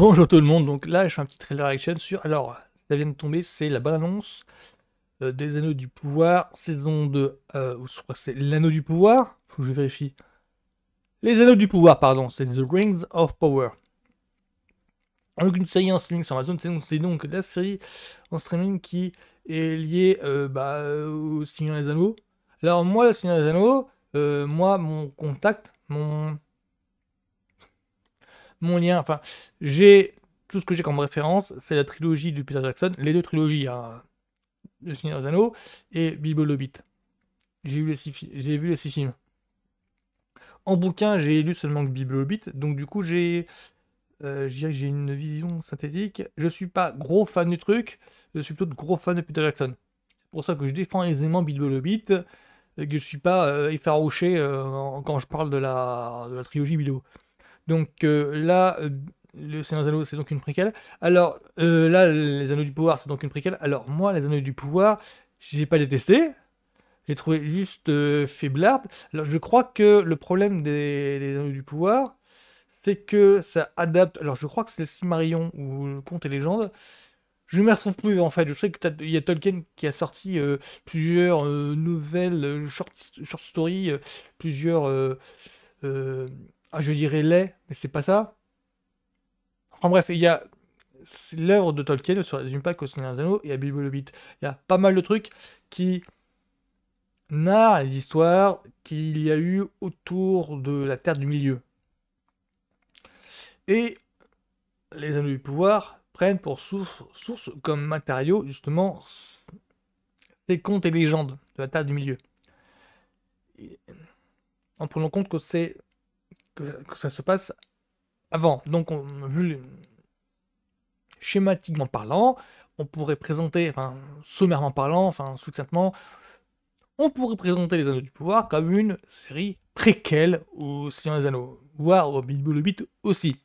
Bonjour tout le monde, donc là je fais un petit trailer action sur. Alors, ça vient de tomber, c'est la bonne annonce euh, des Anneaux du Pouvoir, saison 2. Euh, je crois que c'est l'Anneau du Pouvoir, faut que je vérifie. Les Anneaux du Pouvoir, pardon, c'est The Rings of Power. Donc une série en streaming sur Amazon, c'est donc la série en streaming qui est liée euh, bah, au Seigneur des Anneaux. Alors moi, le Seigneur des Anneaux, moi, mon contact, mon mon lien. Enfin, j'ai tout ce que j'ai comme référence, c'est la trilogie de Peter Jackson, les deux trilogies, hein, Le Seigneur des Anneaux et Bilbo Hobbit. J'ai vu les six films. En bouquin, j'ai lu seulement que le Hobbit, donc du coup, j'ai euh, j'ai une vision synthétique. Je suis pas gros fan du truc, je suis plutôt gros fan de Peter Jackson. C'est pour ça que je défends aisément Bilbo Hobbit, et que je suis pas euh, effarouché euh, quand je parle de la, de la trilogie Bilbo. Donc euh, là, euh, le Seigneur des c'est donc une préquelle. Alors euh, là, les Anneaux du Pouvoir, c'est donc une préquelle. Alors moi, les Anneaux du Pouvoir, j'ai pas détesté. J'ai trouvé juste faiblard Alors je crois que le problème des, Anneaux du Pouvoir, c'est que ça adapte. Alors je crois que c'est le Simarion ou le Conte et Légende. Je ne me retrouve plus en fait. Je sais que il y a Tolkien qui a sorti plusieurs nouvelles, short, short stories, plusieurs ah, je dirais laid, mais c'est pas ça. Enfin bref, il y a l'œuvre de Tolkien sur les résume pas qu'au Seigneur des Anneaux et à Bilbo le Il y a pas mal de trucs qui narrent les histoires qu'il y a eu autour de la Terre du Milieu. Et les Anneaux du Pouvoir prennent pour source, comme matériaux justement ces contes et légendes de la Terre du Milieu. En prenant compte que c'est que, ça se passe avant. Donc, vu schématiquement parlant, on pourrait présenter, enfin, sommairement parlant, enfin, succinctement, on pourrait présenter Les Anneaux du Pouvoir comme une série préquelle au Seigneur des Anneaux, voire au Bilbo le aussi.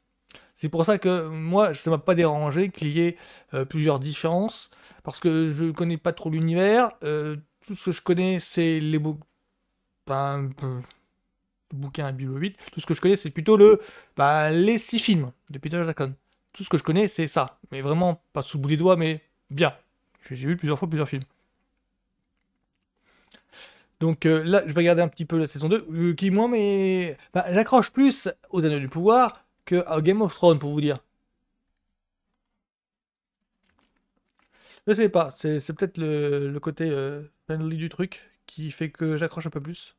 C'est pour ça que moi, ça m'a pas dérangé qu'il y ait euh, plusieurs différences, parce que je ne connais pas trop l'univers, euh, tout ce que je connais, c'est les beaux bouquin à 8 Tout ce que je connais, c'est plutôt le, bah, les six films de Peter Jackson. Tout ce que je connais, c'est ça. Mais vraiment, pas sous le bout des doigts, mais bien. J'ai vu plusieurs fois plusieurs films. Donc euh, là, je vais regarder un petit peu la saison 2, euh, qui, moi, mais. Bah, j'accroche plus aux Anneaux du Pouvoir que à Game of Thrones, pour vous dire. Je sais pas, c'est peut-être le, côté euh, du truc qui fait que j'accroche un peu plus.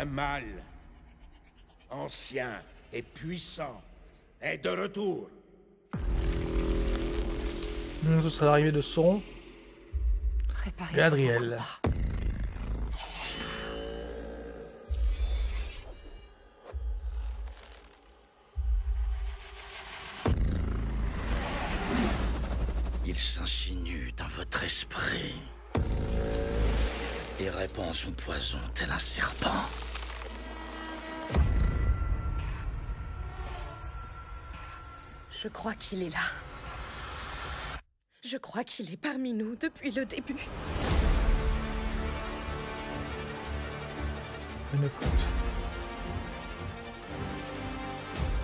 Un mâle, ancien et puissant, est de retour. Nous ce sera l'arrivée de Sauron. Gadriel. Il s'insinue dans votre esprit et répand son poison tel un serpent. Je crois qu'il est là. Je crois qu'il est parmi nous depuis le début.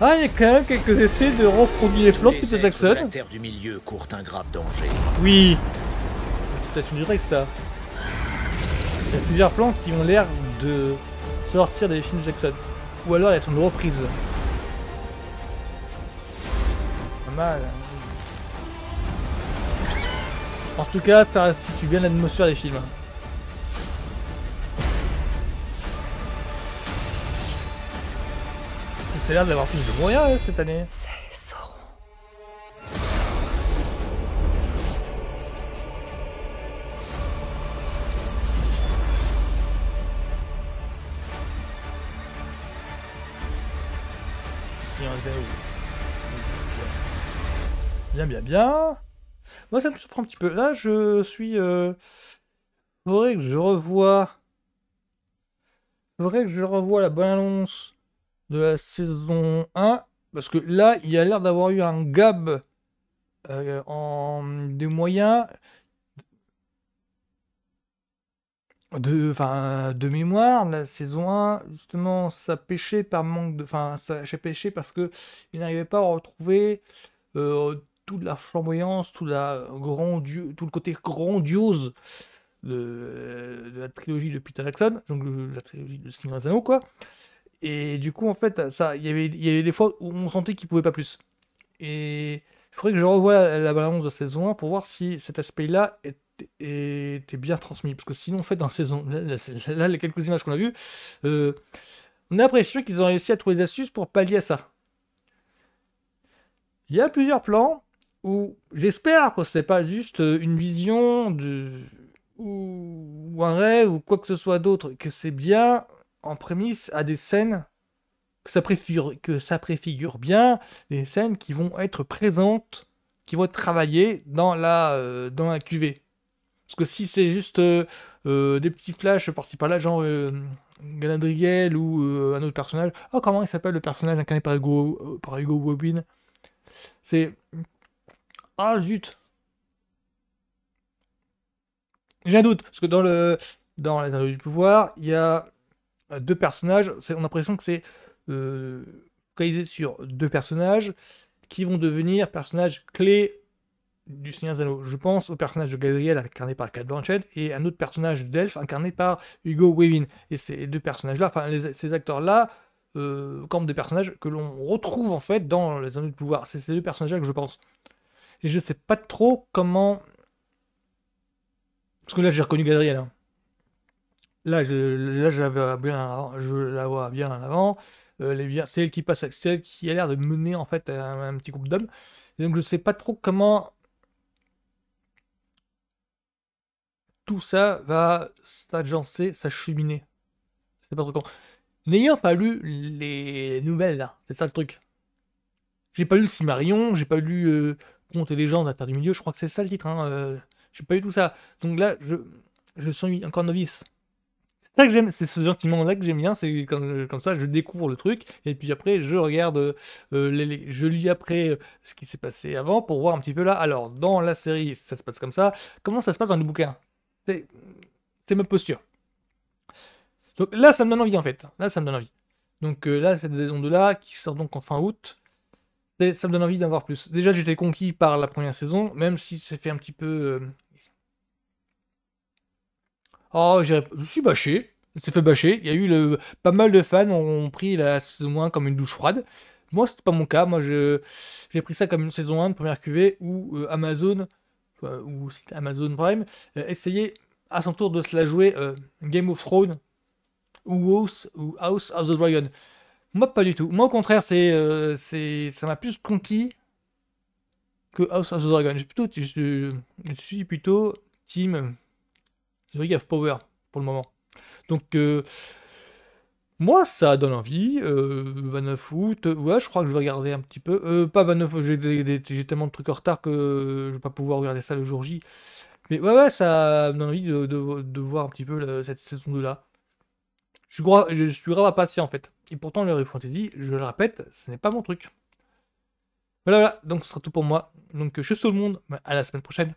ah, il y a quand même quelques essais de reproduire les plans de Jackson. La terre du milieu court un grave danger. Oui. ça. Il y a plusieurs plans qui ont l'air de sortir des films Jackson. Ou alors a une reprise. En tout cas, ça situe bien l'atmosphère des films. C'est l'air d'avoir fini de rien hein, cette année. C'est Sauron. Si on Bien, bien, Moi, ça me surprend un petit peu. Là, je suis... vrai euh, que je revois vrai que je revois la bonne annonce de la saison 1. Parce que là, il y a l'air d'avoir eu un gab euh, en des moyens de, enfin, de mémoire. La saison 1, justement, ça pêchait par manque de. Enfin, ça pêché parce que il n'arrivait pas à retrouver. Euh, toute la flamboyance, tout, la tout le côté grandiose euh, de, la trilogie de Peter Jackson, donc la trilogie de Seigneur des quoi. Et du coup, en fait, ça, il y avait des fois où on sentait qu'il pouvait pas plus. Et il faudrait que je revoie la balance de saison 1 pour voir si cet aspect-là était, bien transmis. Parce que sinon, en fait, dans saison. Là, les quelques images qu'on a vues, euh, on a l'impression qu'ils ont réussi à trouver des astuces pour pallier à ça. Il y a plusieurs plans j'espère que c'est pas juste euh, une vision de, ou, un rêve ou quoi que ce soit d'autre, que c'est bien en prémisse à des scènes que ça, préfigure, que ça préfigure bien des scènes qui vont être présentes, qui vont être travaillées dans la, euh, dans la cuvée. Parce que si c'est juste euh, des petits flashs par-ci par-là, genre Galadriel ou un autre personnage, oh comment il s'appelle le personnage incarné par Hugo, par Hugo C'est ah zut J'ai un doute, parce que dans le dans les du pouvoir, il y a euh, deux personnages. On a l'impression que c'est euh, sur deux personnages qui vont devenir personnages clés du Seigneur Zano. Je pense au personnage de Gabriel incarné par Cat Blanchett et un autre personnage d'Elf incarné par Hugo Wevin. Et ces deux personnages-là, enfin ces acteurs-là, comme euh, des personnages que l'on retrouve en fait dans les Anneaux du pouvoir. C'est ces deux personnages-là que je pense. Et je sais pas trop comment. Parce que là, j'ai reconnu Gabriel. Hein. Là, je, là, la vois bien, je la vois bien en avant. Euh, c'est elle qui passe, c'est elle qui a l'air de mener en fait un, petit groupe d'hommes. Donc, je sais pas trop comment tout ça va s'agencer, s'acheminer. C'est pas trop con. N'ayant pas lu les nouvelles là, c'est ça le truc. J'ai pas lu le Cimarion, j'ai pas lu euh, contes et gens à terre du milieu, je crois que c'est ça le titre. Hein, euh, je n'ai pas eu tout ça. Donc là, je, je suis encore novice. C'est ça que j'aime, c'est ce sentiment-là que j'aime bien, c'est euh, comme, ça, je découvre le truc, et puis après, je regarde, euh, je lis après ce qui s'est passé avant pour voir un petit peu là. Alors, dans la série, ça se passe comme ça. Comment ça se passe dans le bouquin C'est ma posture. Donc là, ça me donne envie en fait. Là, ça me donne envie. Donc là, cette saison de là qui sort donc en fin août ça me donne envie d'en voir plus. Déjà, j'étais conquis par la première saison, même si c'est fait un petit peu. Euh, oh, je suis bâché. c'est fait bâché, Il y a eu le... pas mal de fans ont pris la saison 1 comme une douche froide. Moi, c'était pas mon cas. Moi, j'ai pris ça comme une saison 1 de première QV où euh, Amazon, ou Amazon Prime, euh, essayait à son tour de se la jouer Game of Thrones ou ou House of the Dragon. Moi, pas du tout. Moi, au contraire, euh, c'est, ça m'a plus conquis que House of the Dragon. Je suis plutôt, suis plutôt team The of Power pour le moment. Donc, euh, moi, ça donne envie. Euh, 29 août, ouais, je crois que je vais regarder un petit peu. Euh, pas 29 j'ai, tellement de trucs en retard que je vais pas pouvoir regarder ça le jour J. Mais ouais, ça donne envie de, voir un petit peu cette saison 2 là. Je suis, grave, je suis en fait. Et pourtant, le Fantasy, je le répète, ce n'est pas mon truc. Voilà, voilà, donc ce sera tout pour moi. Donc, je suis tout le monde, bah, à la semaine prochaine.